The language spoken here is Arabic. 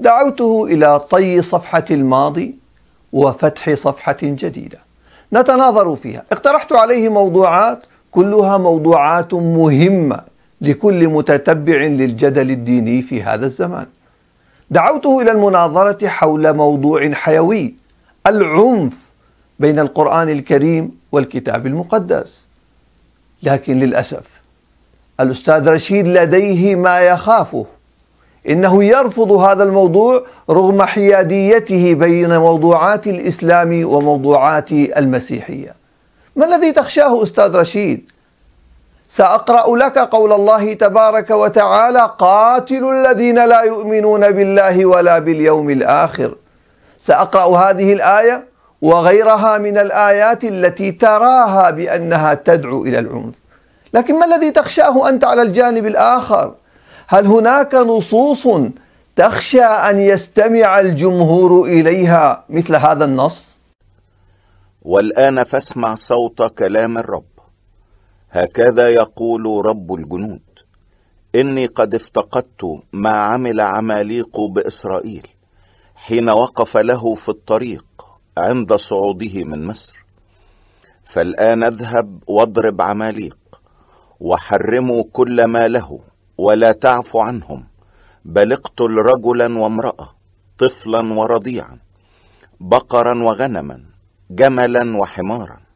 دعوته إلى طي صفحة الماضي وفتح صفحة جديدة نتناظر فيها اقترحت عليه موضوعات كلها موضوعات مهمة لكل متتبع للجدل الديني في هذا الزمان دعوته إلى المناظرة حول موضوع حيوي العنف بين القرآن الكريم والكتاب المقدس لكن للأسف الأستاذ رشيد لديه ما يخافه إنه يرفض هذا الموضوع رغم حياديته بين موضوعات الإسلام وموضوعات المسيحية ما الذي تخشاه أستاذ رشيد؟ سأقرأ لك قول الله تبارك وتعالى قاتلوا الذين لا يؤمنون بالله ولا باليوم الآخر سأقرأ هذه الآية وغيرها من الآيات التي تراها بأنها تدعو إلى العنف لكن ما الذي تخشاه أنت على الجانب الآخر؟ هل هناك نصوص تخشى أن يستمع الجمهور إليها مثل هذا النص؟ والآن فاسمع صوت كلام الرب هكذا يقول رب الجنود إني قد افتقدت ما عمل عماليق بإسرائيل حين وقف له في الطريق عند صعوده من مصر فالآن اذهب واضرب عماليق وحرموا كل ما له ولا تعف عنهم بل اقتل رجلا وامرأة طفلا ورضيعا بقرا وغنما جملا وحمارا